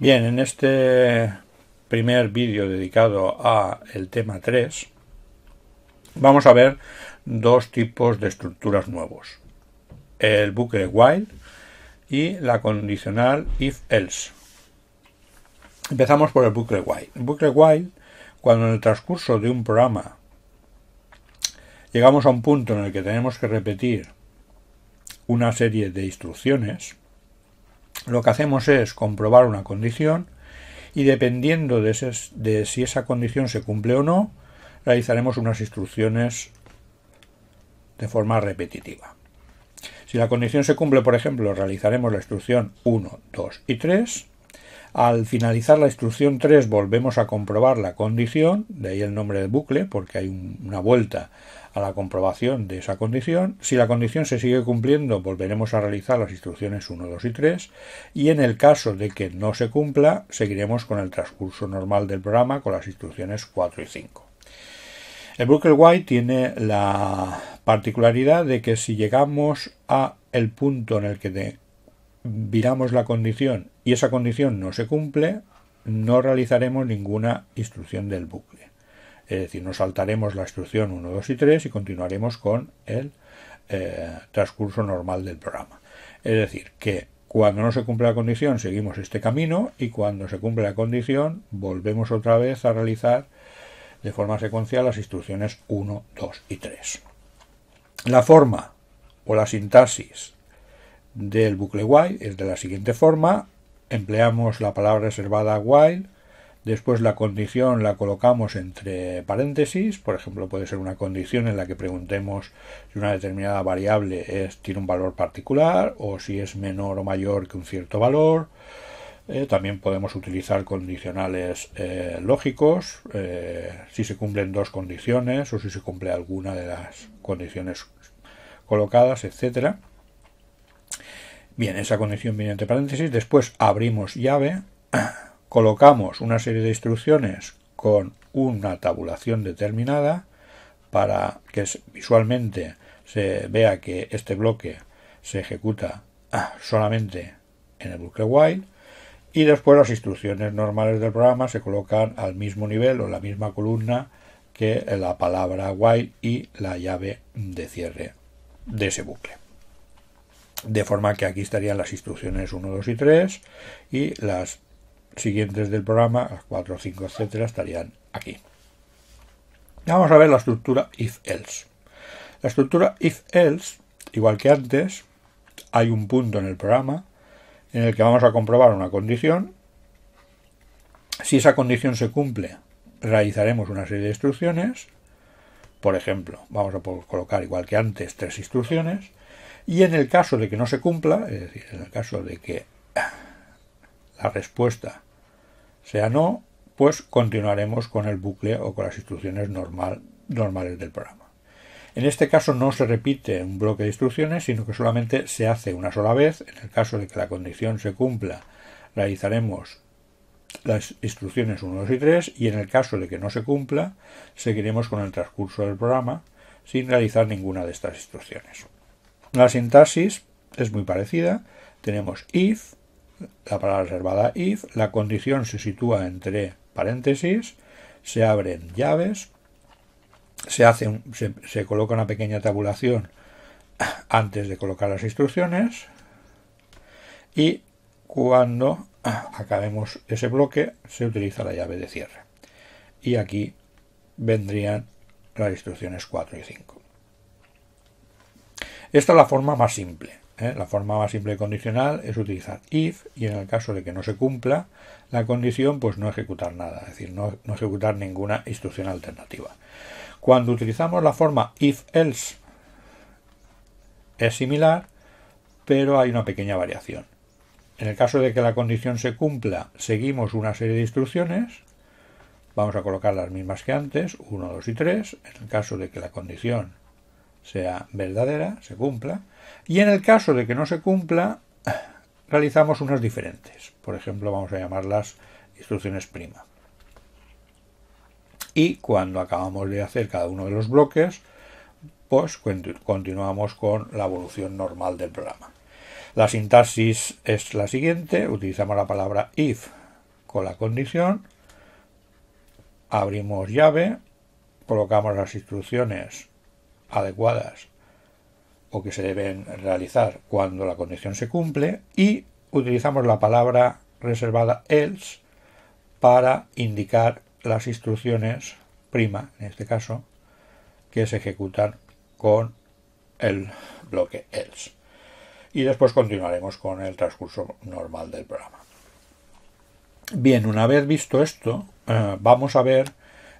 Bien, en este primer vídeo dedicado a el tema 3 vamos a ver dos tipos de estructuras nuevos. El bucle while y la condicional if else. Empezamos por el bucle while. El bucle while, cuando en el transcurso de un programa llegamos a un punto en el que tenemos que repetir una serie de instrucciones, lo que hacemos es comprobar una condición y dependiendo de, si esa condición se cumple o no, realizaremos unas instrucciones de forma repetitiva. Si la condición se cumple, por ejemplo, realizaremos la instrucción 1, 2 y 3. Al finalizar la instrucción 3 volvemos a comprobar la condición, de ahí el nombre del bucle, porque hay una vuelta a la comprobación de esa condición. Si la condición se sigue cumpliendo, volveremos a realizar las instrucciones 1, 2 y 3 y en el caso de que no se cumpla, seguiremos con el transcurso normal del programa con las instrucciones 4 y 5. El bucle White tiene la particularidad de que si llegamos a el punto en el que viramos la condición y esa condición no se cumple, no realizaremos ninguna instrucción del bucle. Es decir, nos saltaremos la instrucción 1, 2 y 3 y continuaremos con el eh, transcurso normal del programa. Es decir, que cuando no se cumple la condición seguimos este camino y cuando se cumple la condición volvemos otra vez a realizar de forma secuencial las instrucciones 1, 2 y 3. La forma o la sintaxis del bucle while es de la siguiente forma. Empleamos la palabra reservada while Después la condición la colocamos entre paréntesis, por ejemplo puede ser una condición en la que preguntemos si una determinada variable tiene un valor particular o si es menor o mayor que un cierto valor. Eh, también podemos utilizar condicionales eh, lógicos, eh, si se cumplen dos condiciones o si se cumple alguna de las condiciones colocadas, etcétera. Bien, esa condición viene entre paréntesis. Después abrimos llave colocamos una serie de instrucciones con una tabulación determinada para que visualmente se vea que este bloque se ejecuta ah, solamente en el bucle while y después las instrucciones normales del programa se colocan al mismo nivel o en la misma columna que la palabra while y la llave de cierre de ese bucle. De forma que aquí estarían las instrucciones 1, 2 y 3 y las siguientes del programa, las 4, 5, etcétera, estarían aquí. Vamos a ver la estructura if-else. La estructura if-else, igual que antes, hay un punto en el programa en el que vamos a comprobar una condición. Si esa condición se cumple, realizaremos una serie de instrucciones. Por ejemplo, vamos a colocar, igual que antes, tres instrucciones. Y en el caso de que no se cumpla, es decir, en el caso de que la respuesta sea no, pues continuaremos con el bucle o con las instrucciones normal, normales del programa. En este caso no se repite un bloque de instrucciones, sino que solamente se hace una sola vez. En el caso de que la condición se cumpla, realizaremos las instrucciones 1, 2 y 3 y en el caso de que no se cumpla, seguiremos con el transcurso del programa sin realizar ninguna de estas instrucciones. La sintaxis es muy parecida. Tenemos if, la palabra reservada if, la condición se sitúa entre paréntesis, se abren llaves, se, coloca una pequeña tabulación antes de colocar las instrucciones y cuando acabemos ese bloque se utiliza la llave de cierre. Y aquí vendrían las instrucciones 4 y 5. Esta es la forma más simple. ¿eh? La forma más simple de condicional es utilizar if y en el caso de que no se cumpla la condición, pues no ejecutar nada, es decir, no, no ejecutar ninguna instrucción alternativa. Cuando utilizamos la forma if else es similar, pero hay una pequeña variación. En el caso de que la condición se cumpla, seguimos una serie de instrucciones. Vamos a colocar las mismas que antes, 1, 2 y 3. En el caso de que la condición sea verdadera, se cumpla, y en el caso de que no se cumpla, realizamos unas diferentes. Por ejemplo, vamos a llamarlas instrucciones prima. Y cuando acabamos de hacer cada uno de los bloques, pues continuamos con la evolución normal del programa. La sintaxis es la siguiente, utilizamos la palabra if con la condición, abrimos llave, colocamos las instrucciones adecuadas o que se deben realizar cuando la condición se cumple y utilizamos la palabra reservada else para indicar las instrucciones prima, en este caso, que se ejecutan con el bloque else. Y después continuaremos con el transcurso normal del programa. Bien, una vez visto esto, eh, vamos a ver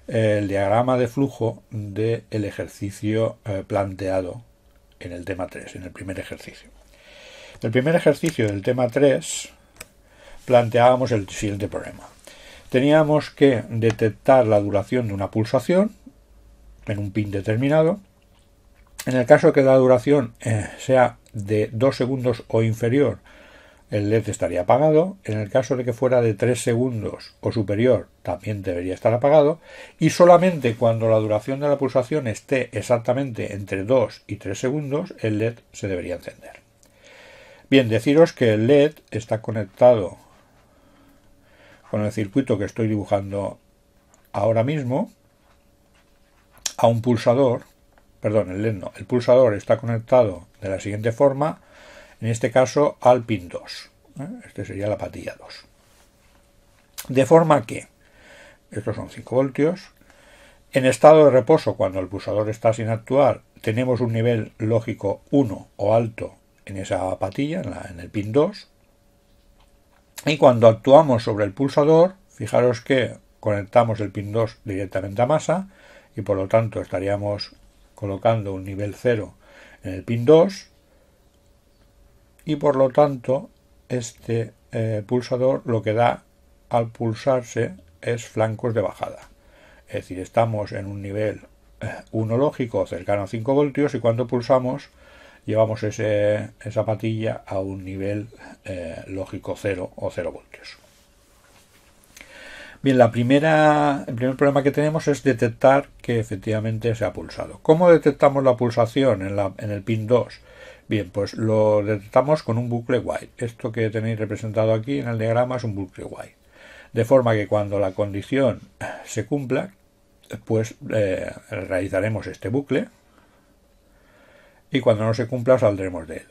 el diagrama de flujo del ejercicio eh, planteado en el tema 3, en el primer ejercicio. El primer ejercicio del tema 3 planteábamos el siguiente problema. Teníamos que detectar la duración de una pulsación en un pin determinado. En el caso que la duración eh, sea de 2 segundos o inferior el LED estaría apagado, en el caso de que fuera de 3 segundos o superior también debería estar apagado, y solamente cuando la duración de la pulsación esté exactamente entre 2 y 3 segundos, el LED se debería encender. Bien, deciros que el LED está conectado con el circuito que estoy dibujando ahora mismo a un pulsador, perdón, el LED no, el pulsador está conectado de la siguiente forma en este caso al pin 2. ¿eh? Este sería la patilla 2. De forma que, estos son 5 voltios, en estado de reposo, cuando el pulsador está sin actuar, tenemos un nivel lógico 1 o alto en esa patilla, en, en el pin 2. Y cuando actuamos sobre el pulsador, fijaros que conectamos el pin 2 directamente a masa y por lo tanto estaríamos colocando un nivel 0 en el pin 2 y por lo tanto este eh, pulsador lo que da al pulsarse es flancos de bajada. Es decir, estamos en un nivel 1 eh, lógico cercano a 5 voltios y cuando pulsamos llevamos ese, esa patilla a un nivel eh, lógico 0 o 0 voltios. Bien, la primera, el primer problema que tenemos es detectar que efectivamente se ha pulsado. ¿Cómo detectamos la pulsación en, la, en el pin 2? Bien, pues lo detectamos con un bucle white. Esto que tenéis representado aquí en el diagrama es un bucle white. De forma que cuando la condición se cumpla, pues eh, realizaremos este bucle y cuando no se cumpla saldremos de él.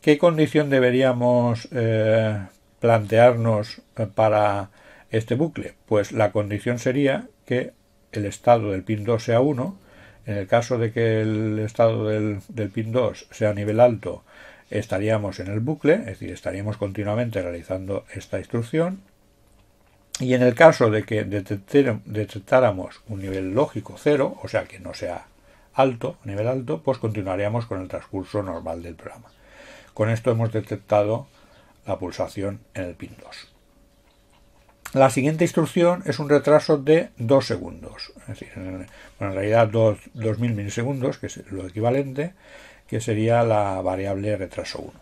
¿Qué condición deberíamos eh, plantearnos eh, para este bucle? Pues la condición sería que el estado del pin 2 sea 1 en el caso de que el estado del, PIN 2 sea a nivel alto, estaríamos en el bucle, es decir, estaríamos continuamente realizando esta instrucción. Y en el caso de que detectáramos un nivel lógico cero, o sea que no sea alto, nivel alto, pues continuaríamos con el transcurso normal del programa. Con esto hemos detectado la pulsación en el PIN 2 la siguiente instrucción es un retraso de 2 segundos, bueno, en realidad 2.000 milisegundos, que es lo equivalente, que sería la variable retraso 1.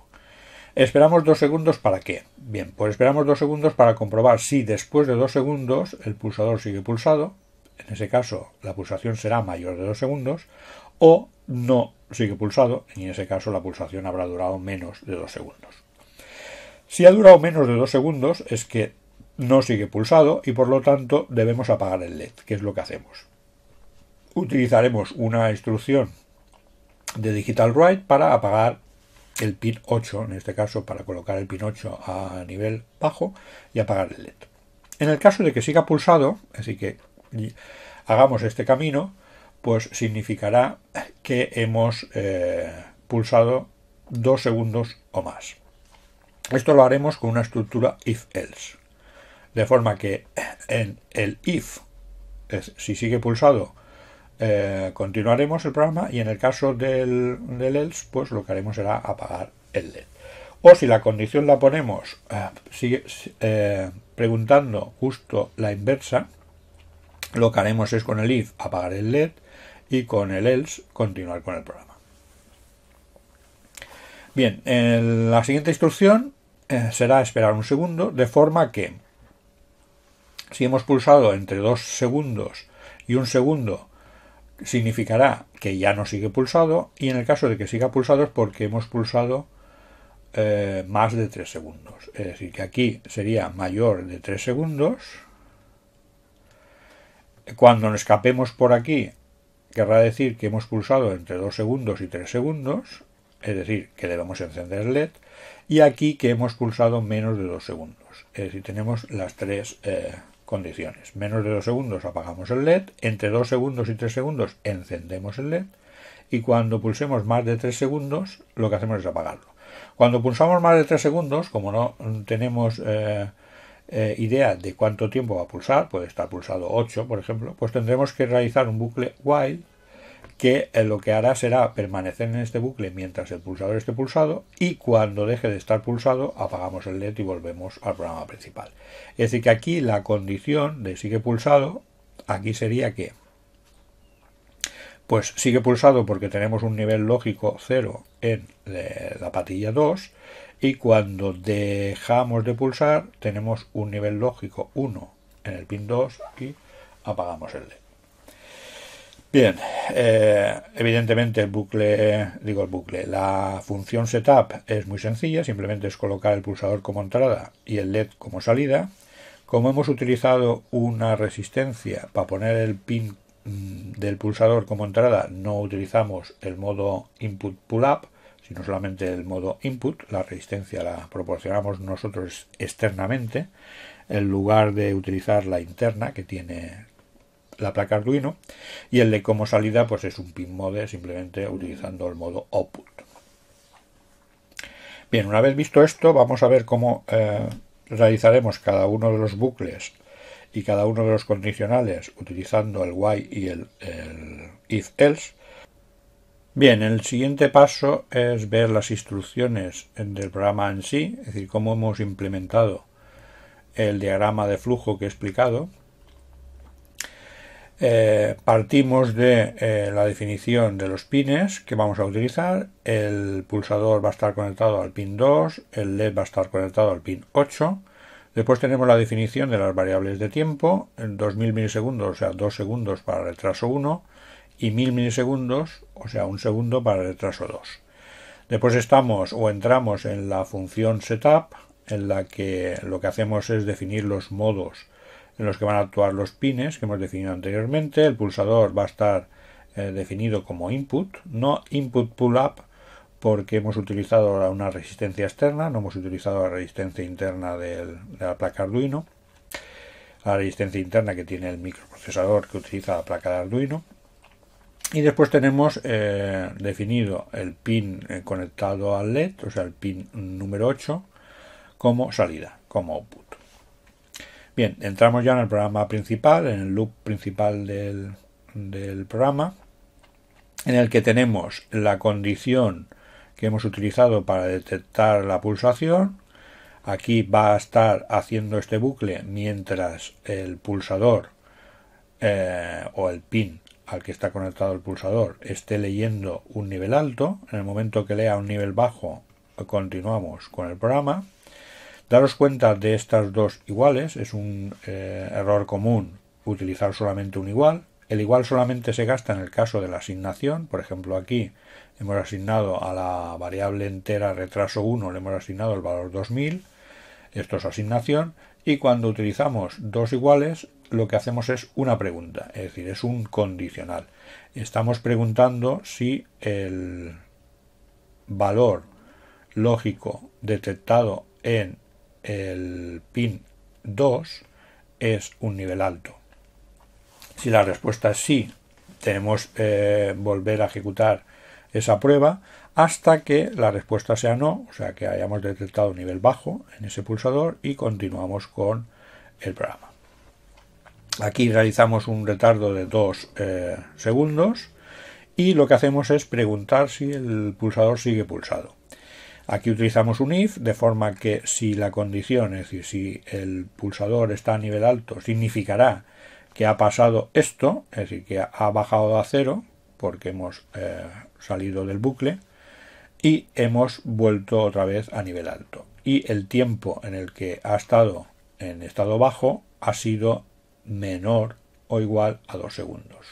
¿Esperamos 2 segundos para qué? Bien, pues esperamos 2 segundos para comprobar si después de 2 segundos el pulsador sigue pulsado, en ese caso la pulsación será mayor de 2 segundos, o no sigue pulsado, y en ese caso la pulsación habrá durado menos de 2 segundos. Si ha durado menos de 2 segundos es que no sigue pulsado y por lo tanto debemos apagar el LED, que es lo que hacemos. Utilizaremos una instrucción de digital write para apagar el pin 8, en este caso para colocar el pin 8 a nivel bajo y apagar el LED. En el caso de que siga pulsado, así que hagamos este camino, pues significará que hemos eh, pulsado dos segundos o más. Esto lo haremos con una estructura if-else. De forma que en el if, si sigue pulsado, eh, continuaremos el programa y en el caso del, else, pues lo que haremos será apagar el LED. O si la condición la ponemos eh, eh, preguntando justo la inversa, lo que haremos es con el if apagar el LED y con el else continuar con el programa. Bien, la siguiente instrucción será esperar un segundo, de forma que si hemos pulsado entre dos segundos y un segundo, significará que ya no sigue pulsado y en el caso de que siga pulsado es porque hemos pulsado eh, más de 3 segundos. Es decir, que aquí sería mayor de 3 segundos. Cuando nos escapemos por aquí, querrá decir que hemos pulsado entre 2 segundos y 3 segundos, es decir, que debemos encender el LED, y aquí que hemos pulsado menos de 2 segundos. Es decir, tenemos las tres... Eh, condiciones. Menos de 2 segundos apagamos el LED, entre 2 segundos y 3 segundos encendemos el LED y cuando pulsemos más de 3 segundos lo que hacemos es apagarlo. Cuando pulsamos más de 3 segundos, como no tenemos eh, eh, idea de cuánto tiempo va a pulsar, puede estar pulsado 8 por ejemplo, pues tendremos que realizar un bucle while que eh, lo que hará será permanecer en este bucle mientras el pulsador esté pulsado y cuando deje de estar pulsado apagamos el LED y volvemos al programa principal. Es decir, que aquí la condición de sigue pulsado, aquí sería que pues sigue pulsado porque tenemos un nivel lógico 0 en eh, la patilla 2 y cuando dejamos de pulsar tenemos un nivel lógico 1 en el pin 2 y apagamos el LED. Bien, eh, evidentemente el bucle, digo el bucle, la función setup es muy sencilla, simplemente es colocar el pulsador como entrada y el LED como salida. Como hemos utilizado una resistencia para poner el pin mm, del pulsador como entrada, no utilizamos el modo input pull-up, sino solamente el modo input, la resistencia la proporcionamos nosotros externamente, en lugar de utilizar la interna que tiene la placa Arduino y el de como salida pues es un pin mode simplemente mm. utilizando el modo output. Bien, una vez visto esto vamos a ver cómo eh, realizaremos cada uno de los bucles y cada uno de los condicionales utilizando el while y el, el if else. Bien, el siguiente paso es ver las instrucciones del programa en sí, es decir, cómo hemos implementado el diagrama de flujo que he explicado, eh, partimos de eh, la definición de los pines que vamos a utilizar. El pulsador va a estar conectado al pin 2, el LED va a estar conectado al pin 8. Después tenemos la definición de las variables de tiempo, 2000 milisegundos, o sea, 2 segundos para retraso 1 y 1000 milisegundos, o sea, 1 segundo para retraso 2. Después estamos o entramos en la función setup, en la que lo que hacemos es definir los modos en los que van a actuar los pines que hemos definido anteriormente. El pulsador va a estar eh, definido como input, no input pull-up, porque hemos utilizado una resistencia externa, no hemos utilizado la resistencia interna de la placa Arduino, la resistencia interna que tiene el microprocesador que utiliza la placa de Arduino. Y después tenemos eh, definido el pin eh, conectado al LED, o sea, el pin número 8, como salida, como output. Bien, entramos ya en el programa principal, en el loop principal del, programa, en el que tenemos la condición que hemos utilizado para detectar la pulsación. Aquí va a estar haciendo este bucle mientras el pulsador eh, o el pin al que está conectado el pulsador esté leyendo un nivel alto. En el momento que lea un nivel bajo, continuamos con el programa. Daros cuenta de estas dos iguales, es un eh, error común utilizar solamente un igual. El igual solamente se gasta en el caso de la asignación, por ejemplo aquí hemos asignado a la variable entera retraso 1, le hemos asignado el valor 2000, esto es asignación, y cuando utilizamos dos iguales lo que hacemos es una pregunta, es decir, es un condicional. Estamos preguntando si el valor lógico detectado en el pin 2 es un nivel alto. Si la respuesta es sí, tenemos que eh, volver a ejecutar esa prueba hasta que la respuesta sea no, o sea que hayamos detectado un nivel bajo en ese pulsador y continuamos con el programa. Aquí realizamos un retardo de 2 eh, segundos y lo que hacemos es preguntar si el pulsador sigue pulsado. Aquí utilizamos un if de forma que si la condición, es decir, si el pulsador está a nivel alto, significará que ha pasado esto, es decir, que ha bajado a cero porque hemos eh, salido del bucle y hemos vuelto otra vez a nivel alto. Y el tiempo en el que ha estado en estado bajo ha sido menor o igual a 2 segundos,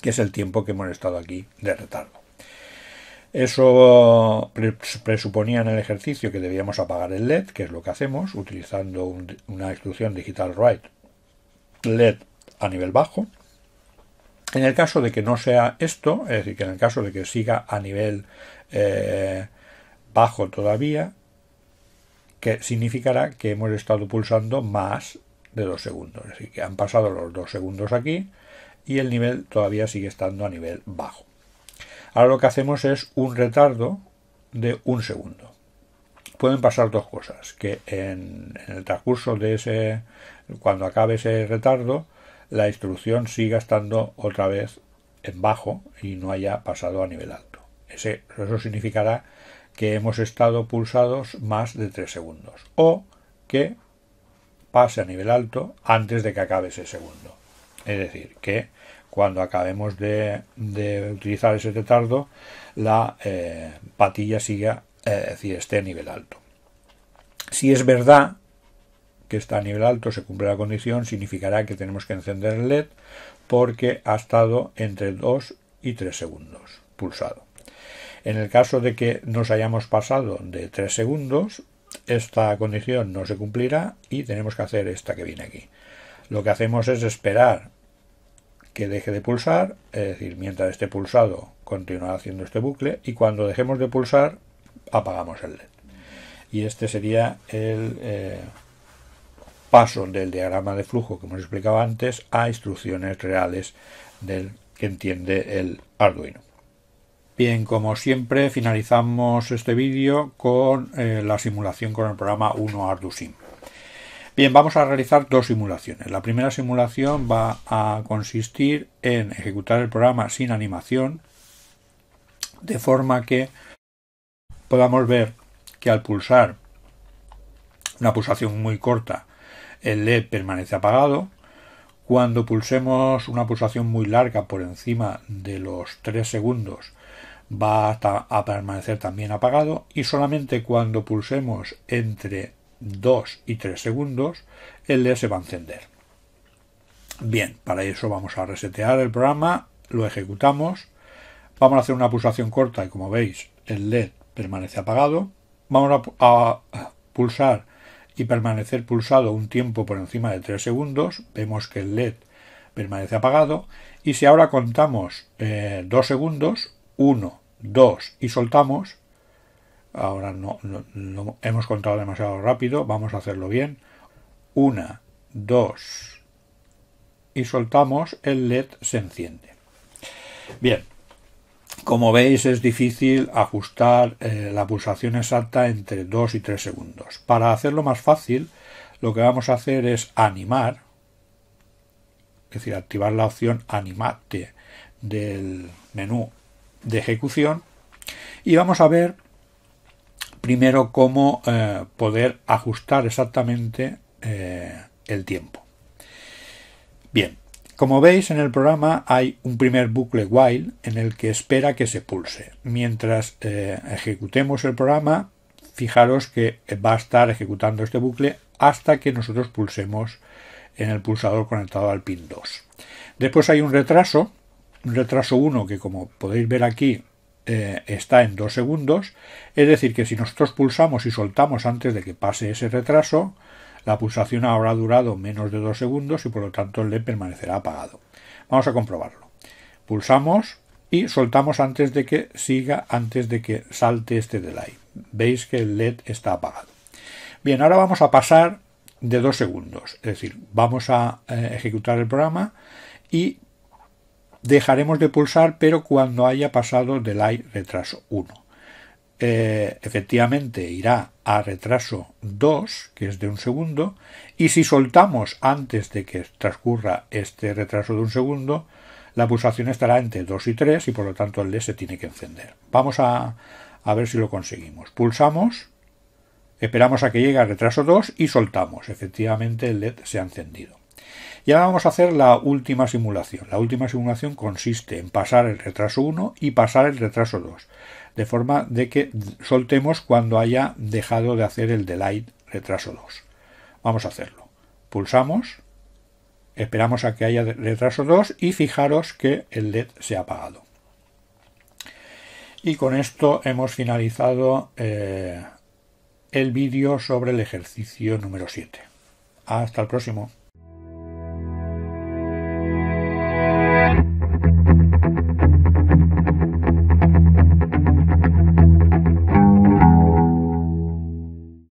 que es el tiempo que hemos estado aquí de retardo. Eso presuponía en el ejercicio que debíamos apagar el LED, que es lo que hacemos, utilizando una instrucción digital write LED a nivel bajo. En el caso de que no sea esto, es decir, que en el caso de que siga a nivel eh, bajo todavía, que significará que hemos estado pulsando más de dos segundos. Es decir, que han pasado los dos segundos aquí y el nivel todavía sigue estando a nivel bajo. Ahora lo que hacemos es un retardo de un segundo. Pueden pasar dos cosas, que en, el transcurso de ese, cuando acabe ese retardo, la instrucción siga estando otra vez en bajo y no haya pasado a nivel alto. Ese, eso significará que hemos estado pulsados más de tres segundos o que pase a nivel alto antes de que acabe ese segundo. Es decir, que cuando acabemos de, utilizar ese tetardo, la eh, patilla siga, eh, es decir, esté a nivel alto. Si es verdad que está a nivel alto, se cumple la condición, significará que tenemos que encender el LED porque ha estado entre 2 y 3 segundos pulsado. En el caso de que nos hayamos pasado de 3 segundos, esta condición no se cumplirá y tenemos que hacer esta que viene aquí. Lo que hacemos es esperar que deje de pulsar, es decir, mientras esté pulsado continúa haciendo este bucle y cuando dejemos de pulsar apagamos el LED. Y este sería el eh, paso del diagrama de flujo que hemos explicado antes a instrucciones reales del que entiende el Arduino. Bien, como siempre finalizamos este vídeo con eh, la simulación con el programa 1 Simple. Bien, vamos a realizar dos simulaciones. La primera simulación va a consistir en ejecutar el programa sin animación, de forma que podamos ver que al pulsar una pulsación muy corta, el LED permanece apagado. Cuando pulsemos una pulsación muy larga por encima de los 3 segundos, va a, permanecer también apagado y solamente cuando pulsemos entre 2 y 3 segundos, el LED se va a encender. Bien, para eso vamos a resetear el programa, lo ejecutamos, vamos a hacer una pulsación corta y como veis el LED permanece apagado, vamos a, pulsar y permanecer pulsado un tiempo por encima de 3 segundos, vemos que el LED permanece apagado y si ahora contamos 2 eh, segundos, 1, 2 y soltamos, ahora no, hemos contado demasiado rápido, vamos a hacerlo bien. Una, dos, y soltamos, el LED se enciende. Bien, como veis es difícil ajustar eh, la pulsación exacta entre 2 y 3 segundos. Para hacerlo más fácil, lo que vamos a hacer es animar, es decir, activar la opción animate del menú de ejecución y vamos a ver Primero, cómo eh, poder ajustar exactamente eh, el tiempo. Bien, como veis en el programa hay un primer bucle while en el que espera que se pulse. Mientras eh, ejecutemos el programa, fijaros que va a estar ejecutando este bucle hasta que nosotros pulsemos en el pulsador conectado al pin 2. Después hay un retraso, un retraso 1 que como podéis ver aquí eh, está en dos segundos, es decir, que si nosotros pulsamos y soltamos antes de que pase ese retraso, la pulsación habrá durado menos de dos segundos y por lo tanto el LED permanecerá apagado. Vamos a comprobarlo. Pulsamos y soltamos antes de que siga, antes de que salte este delay. Veis que el LED está apagado. Bien, ahora vamos a pasar de dos segundos, es decir, vamos a eh, ejecutar el programa y dejaremos de pulsar, pero cuando haya pasado delay retraso 1. Eh, efectivamente irá a retraso 2, que es de un segundo, y si soltamos antes de que transcurra este retraso de un segundo, la pulsación estará entre 2 y 3 y por lo tanto el LED se tiene que encender. Vamos a, a ver si lo conseguimos. Pulsamos, esperamos a que llegue a retraso 2 y soltamos. Efectivamente el LED se ha encendido. Y ahora vamos a hacer la última simulación. La última simulación consiste en pasar el retraso 1 y pasar el retraso 2, de forma de que soltemos cuando haya dejado de hacer el delay retraso 2. Vamos a hacerlo. Pulsamos, esperamos a que haya retraso 2 y fijaros que el LED se ha apagado. Y con esto hemos finalizado eh, el vídeo sobre el ejercicio número 7. Hasta el próximo.